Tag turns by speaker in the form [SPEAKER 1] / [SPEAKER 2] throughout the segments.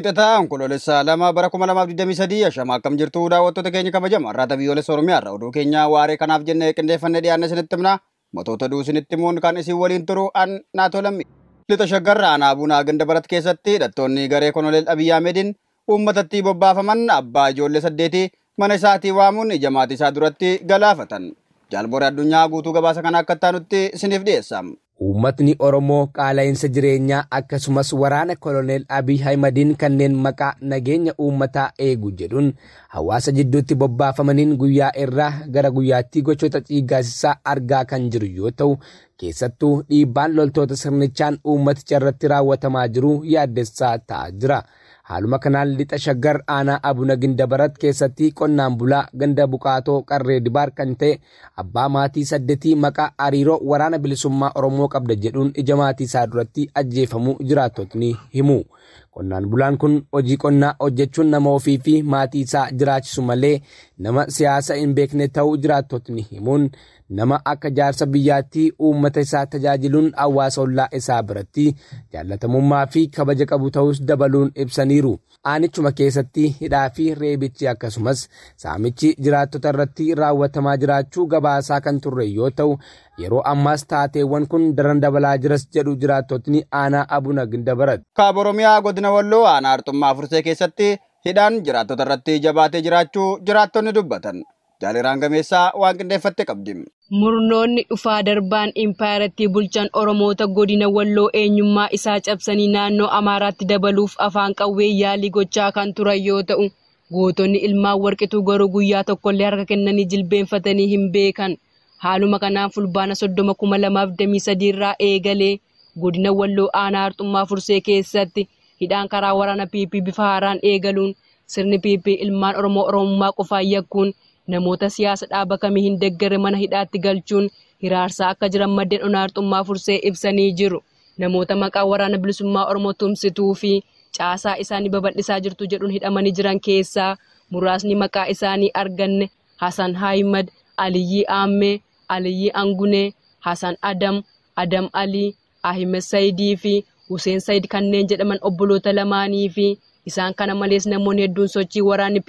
[SPEAKER 1] hidhataa onkololessa lama bara kuma lamaaf digdamii sadii ashama akkam jirtu daawwattoota keenya kabajama irraata biyyoolessa oromiyaarra oduu keenya waa'ee kanaaf jennee qindeeffannee dhiyaanne isinitti himna matoota duu isinitti himuun kan isin waliin turu an naatolami litashaggarra anaabuunaa ganda barat keessatti hidhattoonni garee konoleel abiy ahmedin uummatatti bobbaafaman abbaa ijoollee saddeetii mana isaatii waamuun ija maatii isaa duratti galaafatan jaalbora addunyaa guutuu gabaasa kana akka
[SPEAKER 2] taanutti isiniif dhiyeessam. Uummatni Oromoo qaala'insa jireenyaa akkasumas waraana koloneel Abiy Ahimadiin kanneen maqaa nageenya uummataa eegu jedhuun hawaasa jidduutti bobbaafamaniin guyyaa irraa gara guyyaatti gochoota ciigaasisaa argaa kan jiru yoo ta'u, keessattuu dhiibbaan loltoota sirnichaan uummaticha irratti raawwatamaa jiru yaaddessaa ta'aa jira. haaluma kanaan lixa shaggar aanaa abuna ginda gindabarat keessatti qonnaan bulaa ganda buqaatoo qarree dibaar kan ta'e abbaa maatii saddeetii maqaa ariiroo waraana bilisummaa oromoo qabda jedhuun ija maatii isaa duratti ajjeefamuu jiraattotni himu Qonnaan bulaan kun hojii qonnaa hojjechuun nama ofii fi maatii isaa jiraachisu malee nama siyaasa hin beekne ta'uu jiraattotni himuun nama akka jaarsa biyyaatti uummata isaa tajaajiluun hawaasa ollaa isaa biratti jaallatamummaa fi kabaja qabu ta'us dabaluun ibsaniiru. aanichuma keessatti hidhaa fi reebichi akkasumas saamichi jiraattota irratti raawwatamaa jiraachuu gabaasaa kan turre yoo ta'u yeroo ammaas taateewwan kun daran dabalaa jiras jedhu jiraattotni aanaa abuuna dabarate. kaaba
[SPEAKER 1] oromiyaa godina walloo aanaa arxummaa fursee keessatti hidhaan jiraattota irratti jabaatee jiraachuu jiraattonni dubbatan. Jaaliraan gameessaa waan qindeeffatte qabdi.
[SPEAKER 3] Murnoonni dhufaa darbaan impaayiraatti bulchan Oromoota e e godina Walloo eenyummaa isaa cabsanii naannoo Amaaraatti dabaluuf afaan qawwee yaalii gochaa kan turan yoo ta'u, gootonni ilmaan warqituu garuu guyyaa tokkollee harka kennanii jilbeenfatanii hin beekan. Haaluma kanaan fulbaana soddoma kuma lamaaf damii sadii irraa eegalee godina Walloo aanaa harxummaa fursee keessatti hidhaan karaa waraana PP bifa haaraan eegaluun sirni PP ilmaan Oromoo Oromummaa qofaan yakkuun. namoota siyaasa dhaaba kamii hin deeggare mana hidhaatti galchuun hiraarsaa akka jiran maddeen onaartummaa fursee ibsanii jiru. namoota maqaa waraana bilisummaa oromoo tumsituu fi caasaa isaanii babal'isaa jirtu jedhuun hidhamanii jiran keessaa muraasni maqaa isaanii arganne hasan haayimad aliyyi aammee Aliyii angunee hasan adam adam alii ahimed sayidii fi huseen sayid kanneen jedhaman obboloota lamaanii fi isaan kana malees namoonni hedduun sochii waraani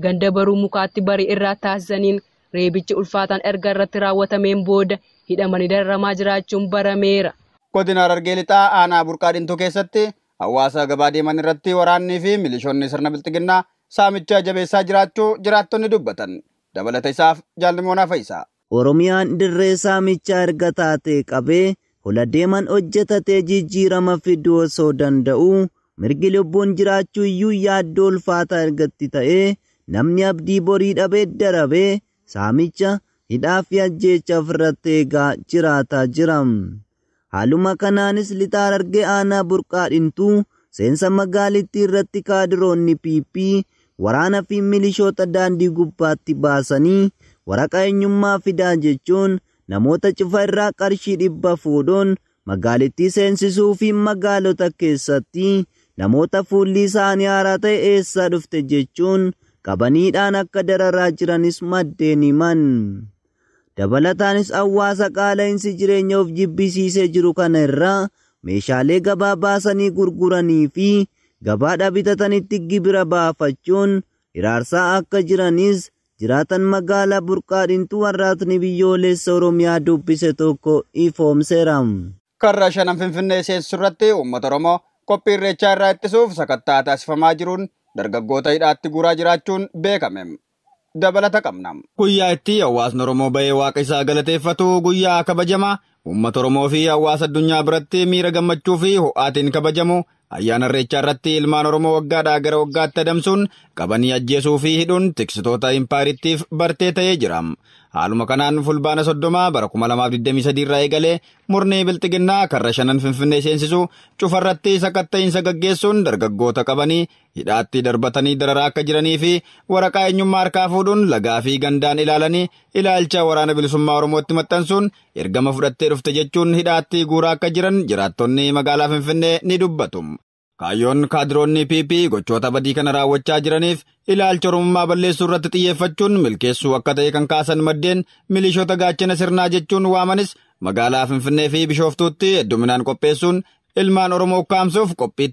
[SPEAKER 3] ganda baruu mukaatti baree irraa taasisaniin reebichi ulfaataan erga irratti raawwatameen booda hidhamanii dararamaa jiraachuun barameera.
[SPEAKER 1] Godina Harargee lixaa aanaa burqaa keessatti hawaasa gabaa deeman irratti waraannii fi milishoonni sirna bilxiginnaa saamicha jabeessaa jiraachuu jiraattonni dubbatan dabalata isaaf jaalimoonaa fayyisaa.
[SPEAKER 4] Oromiyaan dirree saamichaa erga taatee qabee hola deeman hojjetatee jijjiirama fiduu osoo danda'u mirgi lubbuun jiraachuu iyyuu yaaddoo ulfaataa ergatti ta'ee namni abdii borii dhabee darabee saamicha hidhaa fi ajjeecha ofirratti eegaa jiraataa jiram. Haaluma kanaanis lixaar argee aanaa burqaadhintuu seensa magaalittii irratti kaadiroonni pp waraana fi milishoota daandii gubbaatti baasanii waraqa eenyummaa fidaa jechuun namoota cifa irraa qarshii dhibba fuudhuun magaalattii seensisuu fi magaalota keessatti namoota fuulli isaanii haaraa ta'e eessaa dhufte jechuun qabaniidhaan akka dararaa jiranis himan dabalataanis hawaasa qaala'insi jireenya of jibbisiise jiru kana irraa meeshaalee gabaa baasanii gurguranii fi gabaa bitatanitti gibira baafachuun hiraarsaa akka jiranis jiraatan magaalaa burqaadintuu har'aatni biyyoolessa oromiyaa dubbise tokko ifoomseera.
[SPEAKER 1] Karra shanan finfinnee irratti uummata Oromoo qophii irreechaa irraa ittisuuf sakattaa taasifamaa jiruun dargaggoota hidhaatti guuraa jiraachuun beekame. Dabalata qabnaam. Guyyaa itti hawaasni Oromoo ba'ee waaqa isaa galateeffatu guyyaa kabajamaa uummata Oromoo fi hawaasa addunyaa biratti miira gammachuu fi ho'aatiin kabajamu ayyaana irreechaa irratti ilmaan Oromoo waggaadhaa gara waggaatti adamsuun qabanii ajjeesuu fi hidhuun tiksitoota impaariittiif bartee ta'ee jira. haaluma kanaan fulbaana soddomaa bara 2023 irraa eegalee murnii bilxiginnaa karra shanan finfinnee seensisu cufarratti sakatta'iinsa gaggeessuun dargaggoota qabanii hidhaatti darbatanii dararaa akka jiranii fi waraqaa eenyummaa harkaa fuudhuun lagaa fi gandaan ilaalanii ilaalcha waraana bilisummaa oromootti maxxansuun ergama fudhattee dhufte jechuun hidhaatti guuraa akka jiran jiraattonni magaalaa finfinnee ni dubbatu. Kaayyoon kaadiroonnii PP gochoota badii kana raawwachaa jiraniif ilaalcha oromummaa balleessuu irratti xiyyeeffachuun milkeessuu akka ta'e kan kaasan maddeen milishoota gaachana sirnaa jechuun waamanis
[SPEAKER 2] magaalaa Finfinnee fi Bishooftuutti hedduminaan qopheessuun ilmaan Oromoo ukkaamsuuf qophii